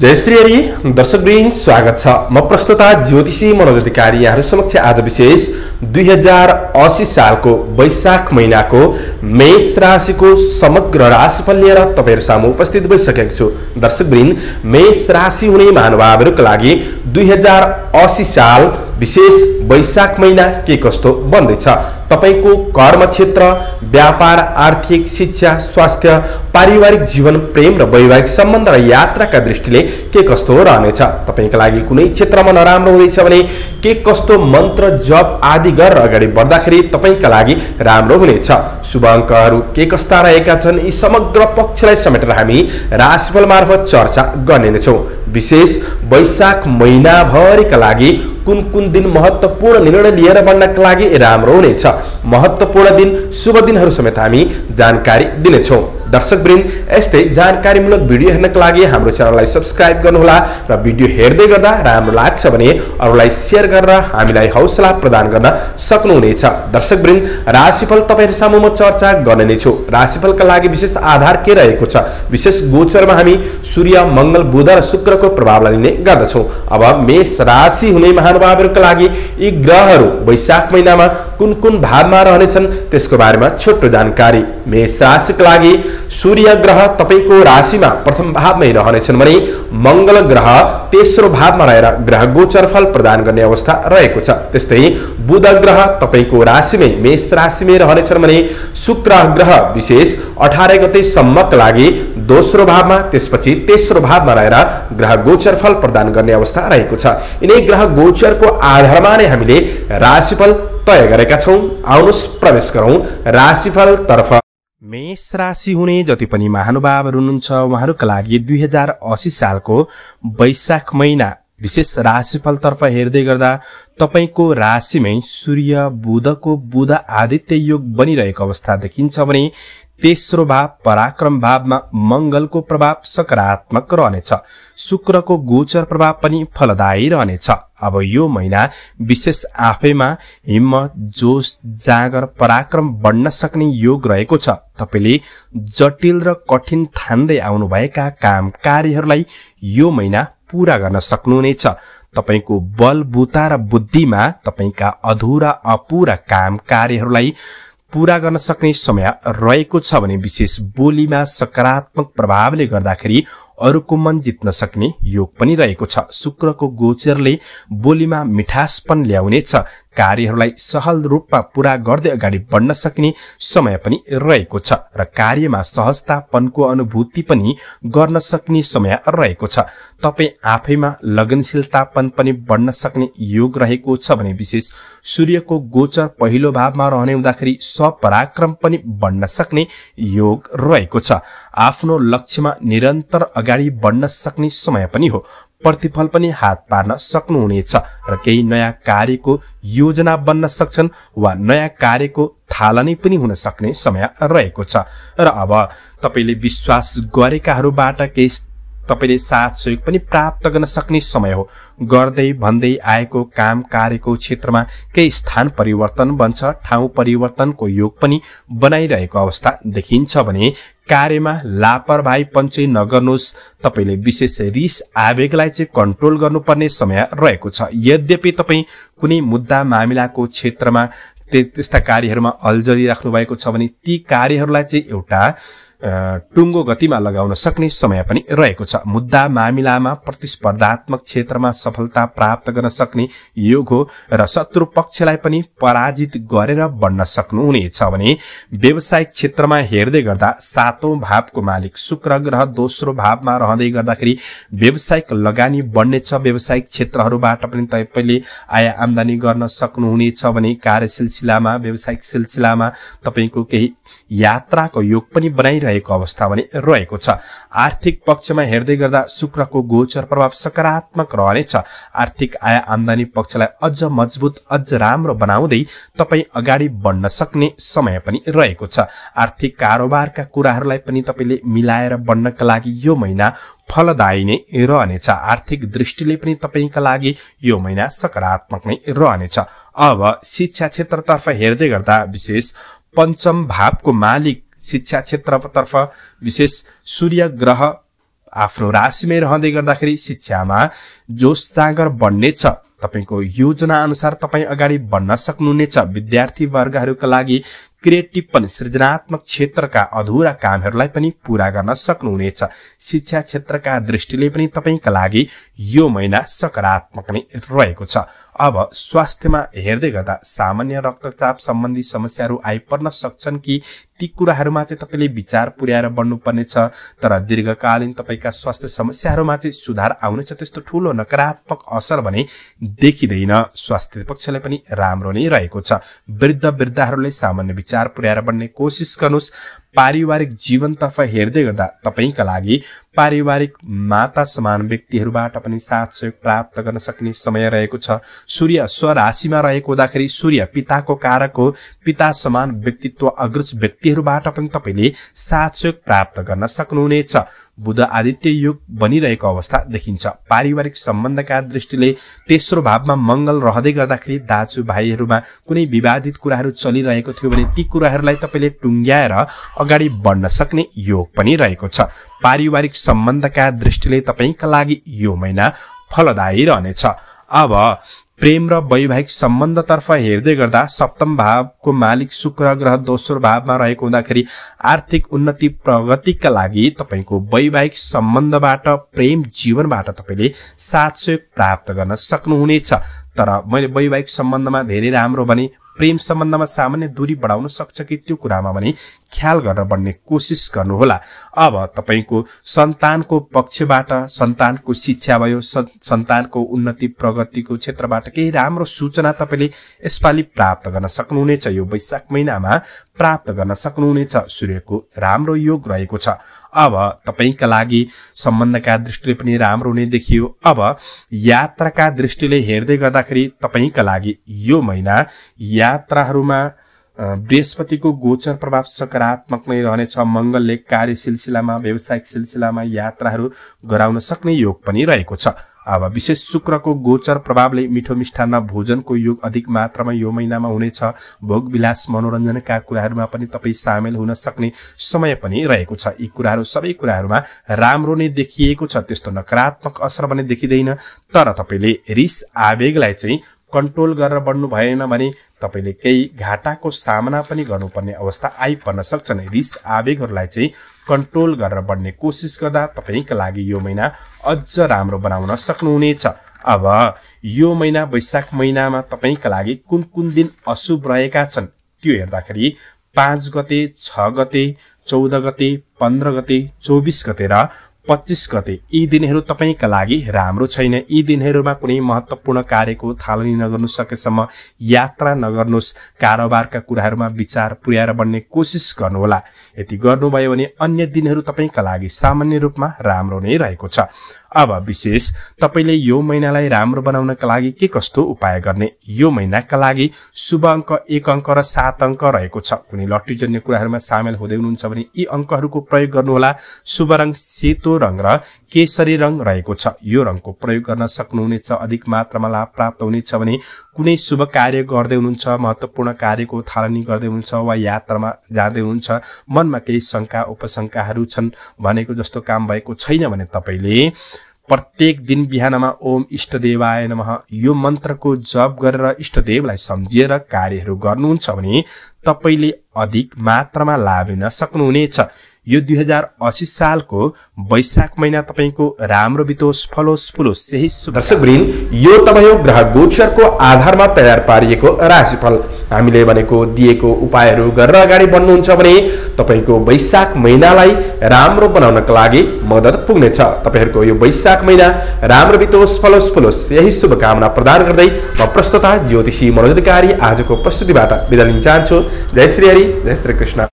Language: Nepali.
जय श्री हरि दर्शकवृन्द स्वागत छ म प्रस्तुता ज्योतिषी मनोज अधिकारी यहाँहरू समक्ष आज विशेष दुई हजार असी सालको वैशाख महिनाको मेष राशिको समग्र राशिफल लिएर तपाईँहरू सामु उपस्थित भइसकेको छु दर्शकवृन्द मेष राशि हुने महानुभावहरूको लागि दुई हजार असी साल विशेष वैशाख महिना के कस्तो बन्दैछ तपाईँको कर्म क्षेत्र व्यापार आर्थिक शिक्षा स्वास्थ्य पारिवारिक जीवन प्रेम र वैवाहिक सम्बन्ध र यात्राका दृष्टिले के कस्तो रहनेछ तपाईँको लागि कुनै क्षेत्रमा नराम्रो हुँदैछ भने के कस्तो मन्त्र जप आदि गर गरेर अगाडि बढ्दाखेरि तपाईँका लागि राम्रो हुनेछ शुभ अङ्कहरू के कस्ता रहेका छन् यी समग्र पक्षलाई समेटेर हामी राशिफल मार्फत चर्चा गर्ने नै छौँ विशेष वैशाख महिनाभरिका लागि कुन कुन दिन महत्त्वपूर्ण निर्णय लिएर बन्नका लागि राम्रो हुनेछ महत्त्वपूर्ण दिन शुभ दिनहरू समेत हामी जानकारी दिनेछौँ दर्शकवृन्द यस्तै जानकारीमूलक भिडियो हेर्नका लागि हाम्रो च्यानललाई सब्सक्राइब गर्नुहोला र भिडियो हेर्दै गर्दा राम्रो लाग्छ भने अरूलाई सेयर गरेर हामीलाई हौसला प्रदान गर्न सक्नुहुनेछ दर्शकवृन्द राशिफल तपाईँहरू म चर्चा गर्ने नै छु राशिफलका लागि विशेष आधार के रहेको छ विशेष गोचरमा हामी सूर्य मङ्गल बुध र शुक्रको प्रभावलाई लिने गर्दछौँ अब मेष राशि हुने महान प्रभावहरूका लागि यी ग्रहहरू वैशाख महिनामा कुन कुन भावमा रहनेछन् त्यसको बारेमा छोटो जानकारी मेष राशिका लागि सूर्य ग्रह तपाईँको राशिमा प्रथम भावमै रहनेछन् भने मङ्गल ग्रह तेस्रो भावमा रहेर ग्रह गोचर फल प्रदान गर्ने अवस्था रहेको छ त्यस्तै बुध ग्रह तपाईँको राशिमै मेष राशिमै रहनेछन् भने शुक्र ग्रह विशेष अठार गतेसम्मका लागि दोस्रो भावमा त्यसपछि तेस्रो भावमा रहेर ग्रह गोचर फल प्रदान गर्ने अवस्था रहेको छ यिनै ग्रह गोचर गोचरको आधारमा नै हामीले राशिफल तय गरेका छौँ आउनुहोस् प्रवेश गरौँ तर्फ मेष राशि हुने जति पनि महानुभावहरू हुनुहुन्छ उहाँहरूका लागि दुई हजार असी सालको वैशाख महिना विशेष राशिफलतर्फ हेर्दै गर्दा तपाईँको राशिमै सूर्य बुधको बुध आदित्य योग बनिरहेको अवस्था देखिन्छ भने तेस्रो भाव पराक्रम भावमा मङ्गलको प्रभाव सकारात्मक रहनेछ शुक्रको गोचर प्रभाव पनि फलदायी रहनेछ अब यो महिना विशेष आफैमा हिम्मत जोस जागर पराक्रम बढ्न सक्ने योग रहेको छ तपाईँले जटिल र कठिन ठान्दै आउनुभएका काम कार्यहरूलाई यो महिना पूरा गर्न सक्नुहुनेछ तपाईँको बलबुता र बुद्धिमा तपाईँका अधुरा अपुरा काम कार्यहरूलाई पूरा गर्न सक्ने समय रहेको छ भने विशेष बोलीमा सकारात्मक प्रभावले गर्दाखेरि अरूको मन जित्न सक्ने योग पनि रहेको छ शुक्रको गोचरले बोलीमा मिठास पनि ल्याउनेछ कार्यहरूलाई सहल रूपमा पूरा गर्दै अगाडि बढ्न सक्ने समय पनि रहेको छ र कार्यमा सहजतापनको अनुभूति पनि गर्न सक्ने समय रहेको छ तपाईँ आफैमा लगनशीलतापन पनि बढ्न सक्ने योग रहेको छ भने विशेष सूर्यको गोचर पहिलो भावमा रहने हुँदाखेरि सपराक्रम पनि बढ्न सक्ने योग रहेको छ आफ्नो लक्ष्यमा निरन्तर अगाडि बढ्न सक्ने समय पनि हो प्रतिफल पनि हात पार्न सक्नुहुनेछ र केही नयाँ कार्यको योजना बन्न सक्छन् वा नयाँ कार्यको थालनी पनि हुन सक्ने समय रहेको छ र अब तपाईँले विश्वास गरेकाहरूबाट केही तपाईँले साथ सहयोग पनि प्राप्त गर्न सक्ने समय हो गर्दै भन्दै आएको काम कार्यको क्षेत्रमा केही स्थान परिवर्तन बन्छ ठाउँ परिवर्तनको योग पनि बनाइरहेको अवस्था देखिन्छ भने कार्यमा लापरवाही पञ्चय नगर्नुहोस् तपाईँले विशेष रिस आवेगलाई चाहिँ कन्ट्रोल गर्नुपर्ने समय रहेको छ यद्यपि तपाईँ कुनै मुद्दा मामिलाको क्षेत्रमा त्यस्ता कार्यहरूमा अल्झरी भएको छ भने ती कार्यहरूलाई चाहिँ एउटा टुङ्गो गतिमा लगाउन सक्ने समय पनि रहेको छ मुद्दा मामिलामा प्रतिस्पर्धात्मक क्षेत्रमा सफलता प्राप्त गर्न सक्ने योग हो र शत्रु पक्षलाई पनि पराजित गरेर बढ्न सक्नुहुनेछ भने व्यावसायिक क्षेत्रमा हेर्दै गर्दा सातौँ भावको मालिक शुक्र ग्रह दोस्रो भावमा रहँदै गर्दाखेरि व्यावसायिक लगानी बढ्नेछ व्यावसायिक क्षेत्रहरूबाट पनि तपाईँले आय आमदानी गर्न सक्नुहुनेछ भने कार्य सिलसिलामा व्यावसायिक सिलसिलामा तपाईँको केही यात्राको योग पनि बनाइरहेको भइरहेको अवस्था भने रहेको छ आर्थिक पक्षमा हेर्दै गर्दा शुक्रको गोचर प्रभाव सकारात्मक रहनेछ आर्थिक आय आमदानी पक्षलाई अझ मजबुत अझ राम्रो बनाउँदै तपाईँ अगाडि बढ्न सक्ने समय पनि रहेको छ आर्थिक कारोबारका कुराहरूलाई पनि तपाईँले मिलाएर बढ्नका लागि यो महिना फलदायी नै रहनेछ आर्थिक दृष्टिले पनि तपाईँका लागि यो महिना सकारात्मक नै रहनेछ अब शिक्षा क्षेत्रतर्फ हेर्दै गर्दा विशेष पञ्चम भावको मालिक शिक्षा क्षेत्रतर्फ विशेष सूर्य ग्रह आफ्नो राशिमै रहँदै गर्दाखेरि शिक्षामा जोस जाँगर बढ्नेछ तपाईँको योजना अनुसार तपाईँ अगाडि बढ्न सक्नुहुनेछ विद्यार्थी वर्गहरूका लागि क्रिएटिभ पनि सृजनात्मक क्षेत्रका अधुरा कामहरूलाई पनि पूरा गर्न सक्नुहुनेछ शिक्षा क्षेत्रका दृष्टिले पनि तपाईँका लागि यो महिना सकारात्मक नै रहेको छ अब स्वास्थ्यमा हेर्दै गर्दा सामान्य रक्तचाप सम्बन्धी समस्याहरू आइपर्न सक्छन् कि ती कुराहरूमा चाहिँ तपाईँले विचार पुर्याएर बढ्नुपर्नेछ तर दीर्घकालीन तपाईँका स्वास्थ्य समस्याहरूमा चाहिँ सुधार आउनेछ त्यस्तो ठुलो नकारात्मक असर भने देखिँदैन स्वास्थ्य पक्षलाई पनि राम्रो नै रहेको छ वृद्ध वृद्धाहरूले सामान्य विचार पुर्याएर बन्ने कोसिस गर्नुहोस् पारिवारिक जीवनतर्फ हेर्दै गर्दा तपाईँका लागि पारिवारिक माता समान व्यक्तिहरूबाट पनि साथ सहयोग प्राप्त गर्न सक्ने समय रहेको छ सूर्य स्वराशिमा रहेको हुँदाखेरि सूर्य पिताको कारक हो पिता समान व्यक्तित्व अग्रज व्यक्तिहरूबाट पनि तपाईँले साथ सहयोग प्राप्त गर्न सक्नुहुनेछ बुध आदित्य योग बनिरहेको अवस्था देखिन्छ पारिवारिक सम्बन्धका दृष्टिले तेस्रो भावमा मङ्गल रहँदै गर्दाखेरि दाजु भाइहरूमा कुनै विवादित कुराहरू चलिरहेको थियो भने ती कुराहरूलाई तपाईँले टुङ्ग्याएर अगाडि बढ्न सक्ने योग पनि रहेको छ पारिवारिक सम्बन्धका दृष्टिले तपाईँका लागि यो महिना फलदायी रहनेछ अब प्रेम र वैवाहिक सम्बन्धतर्फ हेर्दै गर्दा सप्तम भावको मालिक शुक्र ग्रह दोस्रो भावमा रहेको हुँदाखेरि आर्थिक उन्नति प्रगतिका लागि तपाईँको वैवाहिक सम्बन्धबाट प्रेम जीवनबाट तपाईँले साथ सहयोग प्राप्त गर्न सक्नुहुनेछ तर मैले वैवाहिक सम्बन्धमा धेरै राम्रो भने प्रेम सम्बन्धमा सामान्य दूरी बढाउन सक्छ कि त्यो कुरामा भने ख्याल गर्न बढ्ने कोसिस गर्नुहोला अब तपाईँको सन्तानको पक्षबाट सन्तानको शिक्षा भयो सन्तानको उन्नति प्रगतिको क्षेत्रबाट केही राम्रो सूचना तपाईँले यसपालि प्राप्त गर्न सक्नुहुनेछ यो वैशाख महिनामा प्राप्त गर्न सक्नुहुनेछ सूर्यको राम्रो योग रहेको छ अब तपाईँका लागि सम्बन्धका दृष्टिले पनि राम्रो हुने देखियो अब यात्राका दृष्टिले हेर्दै गर्दाखेरि तपाईँका लागि यो महिना यात्राहरूमा बृहस्पतिको गोचर प्रभाव सकारात्मक नै रहनेछ मङ्गलले कार्य सिलसिलामा व्यावसायिक सिलसिलामा यात्राहरू गराउन सक्ने योग पनि रहेको छ अब विशेष शुक्रको गोचर प्रभावले मिठो मिष्ठान्न भोजनको योग अधिक मात्रामा यो महिनामा हुनेछ भोग विलास मनोरञ्जनका कुराहरूमा पनि तपाईँ सामेल हुन सक्ने समय पनि रहेको छ यी कुराहरू सबै कुराहरूमा राम्रो नै देखिएको छ त्यस्तो नकारात्मक असर पनि देखिँदैन तर तपाईँले रिस आवेगलाई चाहिँ कन्ट्रोल गरेर बढ्नु भएन भने तपाईँले केही घाटाको सामना पनि गर्नुपर्ने अवस्था आइपर्न सक्छ नै रिस आवेगहरूलाई चाहिँ कन्ट्रोल गरेर बढ्ने कोसिस गर्दा तपाईँका लागि यो महिना अझ राम्रो बनाउन सक्नुहुनेछ अब यो महिना वैशाख महिनामा तपाईँका लागि कुन कुन दिन अशुभ रहेका छन् त्यो हेर्दाखेरि पाँच गते छ गते चौध गते पन्ध्र गते चौबिस गते र पच्चिस गते यी दिनहरू तपाईँका लागि राम्रो छैन यी दिनहरूमा कुनै महत्त्वपूर्ण कार्यको थालनी नगर्नु सकेसम्म यात्रा नगर्नुहोस् कारोबारका कुराहरूमा विचार पुर्याएर बन्ने कोसिस गर्नुहोला यति गर्नुभयो भने अन्य दिनहरू तपाईँका लागि सामान्य रूपमा राम्रो नै रहेको छ अब विशेष तपाईँले यो महिनालाई राम्रो बनाउनका लागि के कस्तो उपाय गर्ने यो महिनाका लागि शुभ अङ्क एक अङ्क र सात अङ्क रहेको छ कुनै लट्टीजन्य कुराहरूमा सामेल हुँदै हुनुहुन्छ भने यी अङ्कहरूको प्रयोग गर्नुहोला शुभ रङ सेतो रङ र केसरी रङ रहेको छ यो रङको प्रयोग गर्न सक्नुहुनेछ अधिक मात्रामा लाभ प्राप्त हुनेछ भने कुनै शुभ कार्य गर्दै हुनुहुन्छ महत्त्वपूर्ण कार्यको थालनी गर्दै हुनुहुन्छ वा यात्रामा जाँदै हुनुहुन्छ मनमा केही शङ्का उपशङ्काहरू छन् भनेको जस्तो काम भएको छैन भने तपाईँले प्रत्येक दिन बिहानमा ओम इष्टदेवाय नम यो मन्त्रको जप गरेर इष्टदेवलाई सम्झिएर कार्यहरू गर्नुहुन्छ भने तपाईँले अधिक मात्रामा लाभ लिन सक्नुहुनेछ यो दुई हजार असी सालको वैशाख महिना तपाईँको राम्रो बितोस् फलोस् फुलोस् यही दर्शक यो तपाईँको ग्रह गोचरको आधारमा तयार पारिएको राशिफल हामीले भनेको दिएको उपायहरू गरेर अगाडि बढ्नुहुन्छ भने तपाईँको वैशाख महिनालाई राम्रो बनाउनका लागि मद्दत पुग्नेछ तपाईँहरूको यो वैशाख महिना राम्रो बितोस् फलोस् फुलोस् यही शुभकामना प्रदान गर्दै म प्रस्तुता ज्योतिषी मनोज आजको प्रस्तुतिबाट बिदा लिन चाहन्छु जय श्री हरि जय श्री कृष्ण